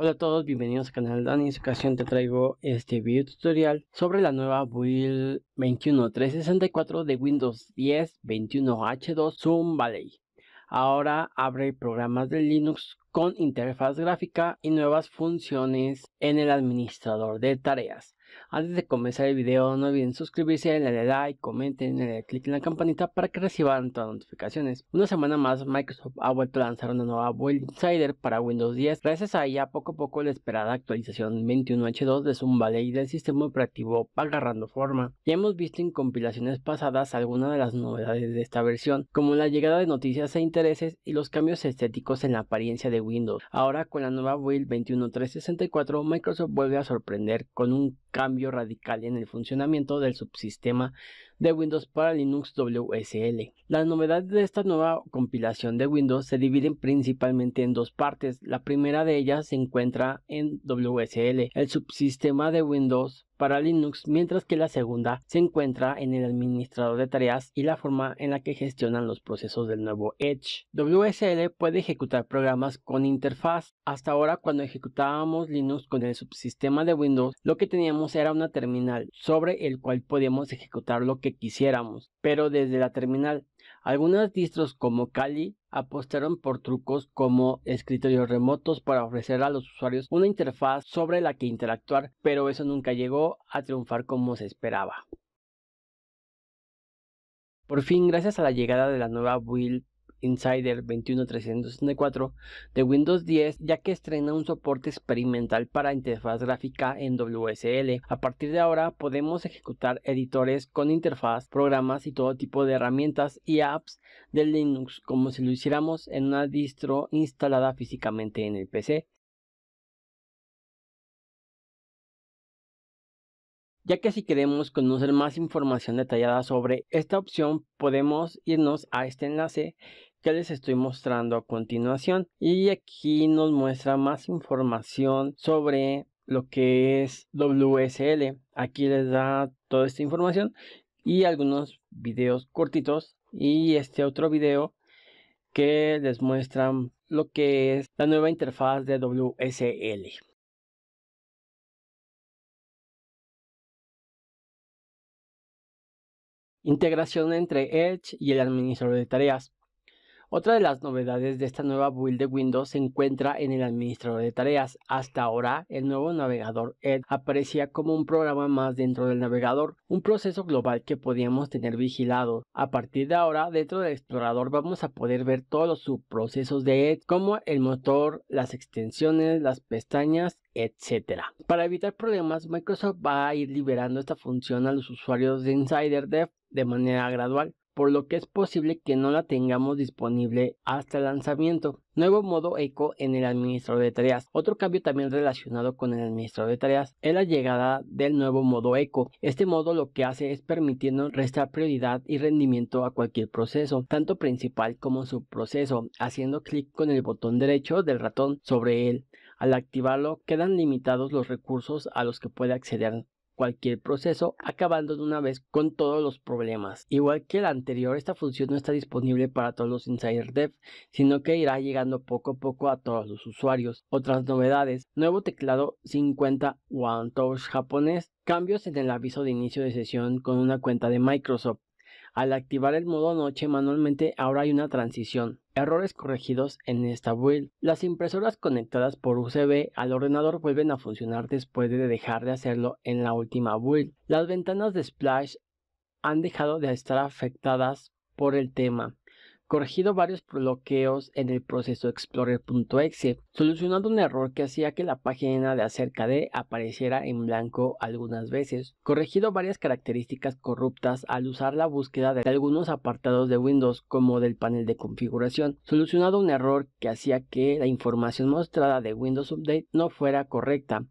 Hola a todos, bienvenidos al canal Dani. En esta ocasión te traigo este video tutorial sobre la nueva build 21364 de Windows 10 21H2 Zoom Valley. Ahora abre programas de Linux con interfaz gráfica y nuevas funciones en el administrador de tareas. Antes de comenzar el video no olviden suscribirse, darle like, comenten, darle click en la campanita para que reciban todas las notificaciones. Una semana más Microsoft ha vuelto a lanzar una nueva Build Insider para Windows 10. Gracias a ella poco a poco la esperada actualización 21H2 de Zoom Valley del sistema operativo va agarrando forma. Ya hemos visto en compilaciones pasadas algunas de las novedades de esta versión, como la llegada de noticias e intereses y los cambios estéticos en la apariencia de Windows. Ahora con la nueva Build 21364 Microsoft vuelve a sorprender con un cambio radical en el funcionamiento del subsistema de Windows para Linux WSL. Las novedades de esta nueva compilación de Windows se dividen principalmente en dos partes. La primera de ellas se encuentra en WSL, el subsistema de Windows para Linux, mientras que la segunda se encuentra en el administrador de tareas y la forma en la que gestionan los procesos del nuevo Edge. WSL puede ejecutar programas con interfaz. Hasta ahora cuando ejecutábamos Linux con el subsistema de Windows, lo que teníamos era una terminal sobre el cual podíamos ejecutar lo que quisiéramos, pero desde la terminal. algunos distros como cali apostaron por trucos como escritorios remotos para ofrecer a los usuarios una interfaz sobre la que interactuar, pero eso nunca llegó a triunfar como se esperaba. Por fin, gracias a la llegada de la nueva build Insider 21364 de Windows 10 ya que estrena un soporte experimental para interfaz gráfica en WSL. A partir de ahora podemos ejecutar editores con interfaz, programas y todo tipo de herramientas y apps de Linux como si lo hiciéramos en una distro instalada físicamente en el PC. ya que si queremos conocer más información detallada sobre esta opción podemos irnos a este enlace que les estoy mostrando a continuación y aquí nos muestra más información sobre lo que es WSL aquí les da toda esta información y algunos videos cortitos y este otro video que les muestra lo que es la nueva interfaz de WSL Integración entre Edge y el administrador de tareas. Otra de las novedades de esta nueva build de Windows se encuentra en el administrador de tareas. Hasta ahora, el nuevo navegador Edge aparecía como un programa más dentro del navegador, un proceso global que podíamos tener vigilado. A partir de ahora, dentro del explorador vamos a poder ver todos los subprocesos de Edge, como el motor, las extensiones, las pestañas, etc. Para evitar problemas, Microsoft va a ir liberando esta función a los usuarios de Insider Dev de manera gradual por lo que es posible que no la tengamos disponible hasta el lanzamiento. Nuevo modo eco en el administrador de tareas. Otro cambio también relacionado con el administrador de tareas es la llegada del nuevo modo eco. Este modo lo que hace es permitiendo restar prioridad y rendimiento a cualquier proceso, tanto principal como subproceso, haciendo clic con el botón derecho del ratón sobre él. Al activarlo quedan limitados los recursos a los que puede acceder cualquier proceso, acabando de una vez con todos los problemas. Igual que el anterior, esta función no está disponible para todos los Insider Dev, sino que irá llegando poco a poco a todos los usuarios. Otras novedades, nuevo teclado 50 One japonés, cambios en el aviso de inicio de sesión con una cuenta de Microsoft, al activar el modo noche manualmente ahora hay una transición. Errores corregidos en esta build. Las impresoras conectadas por USB al ordenador vuelven a funcionar después de dejar de hacerlo en la última build. Las ventanas de Splash han dejado de estar afectadas por el tema corregido varios bloqueos en el proceso explorer.exe, solucionando un error que hacía que la página de acerca de apareciera en blanco algunas veces, corregido varias características corruptas al usar la búsqueda de algunos apartados de Windows como del panel de configuración, solucionado un error que hacía que la información mostrada de Windows Update no fuera correcta,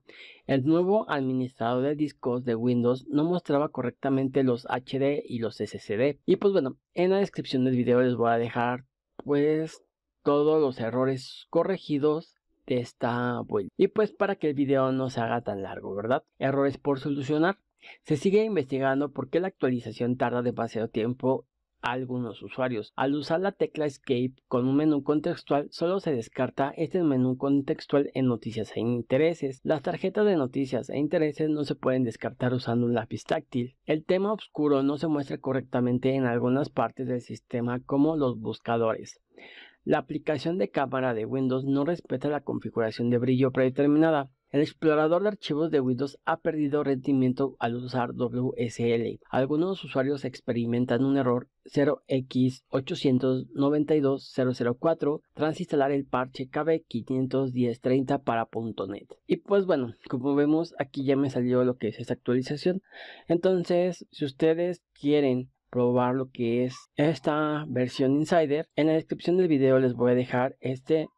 el nuevo administrador de discos de Windows no mostraba correctamente los HD y los SSD. Y pues bueno, en la descripción del video les voy a dejar pues todos los errores corregidos de esta vuelta. Y pues para que el video no se haga tan largo, ¿verdad? Errores por solucionar. Se sigue investigando por qué la actualización tarda demasiado tiempo algunos usuarios. Al usar la tecla Escape con un menú contextual, solo se descarta este menú contextual en noticias e intereses. Las tarjetas de noticias e intereses no se pueden descartar usando un lápiz táctil. El tema oscuro no se muestra correctamente en algunas partes del sistema como los buscadores. La aplicación de cámara de Windows no respeta la configuración de brillo predeterminada. El explorador de archivos de Windows ha perdido rendimiento al usar WSL. Algunos usuarios experimentan un error 0x892004 tras instalar el parche KB51030 para .NET. Y pues bueno, como vemos aquí ya me salió lo que es esta actualización. Entonces, si ustedes quieren probar lo que es esta versión Insider, en la descripción del video les voy a dejar este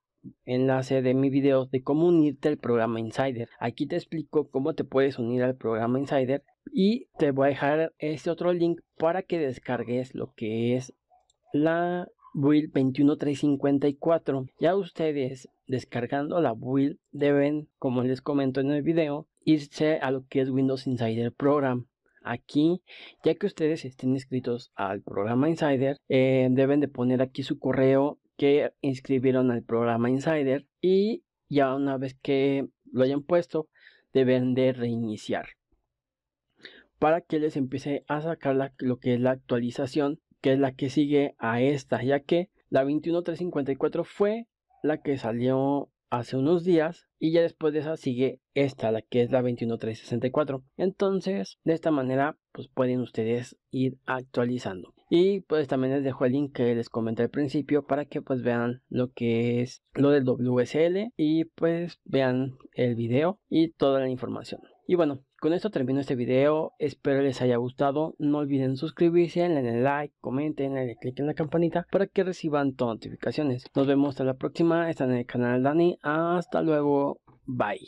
enlace de mi video de cómo unirte al programa Insider. Aquí te explico cómo te puedes unir al programa Insider y te voy a dejar este otro link para que descargues lo que es la build 21354. Ya ustedes descargando la build deben, como les comento en el video, irse a lo que es Windows Insider Program. Aquí, ya que ustedes estén inscritos al programa Insider, eh, deben de poner aquí su correo que inscribieron al programa Insider y ya una vez que lo hayan puesto deben de reiniciar para que les empiece a sacar lo que es la actualización que es la que sigue a esta ya que la 21354 fue la que salió hace unos días y ya después de esa sigue esta, la que es la 21364. Entonces, de esta manera, pues pueden ustedes ir actualizando. Y pues también les dejo el link que les comenté al principio para que pues vean lo que es lo del WSL y pues vean el video y toda la información. Y bueno, con esto termino este video, espero les haya gustado, no olviden suscribirse, denle like, comenten, denle click en la campanita para que reciban todas notificaciones. Nos vemos hasta la próxima, están en el canal Dani, hasta luego, bye.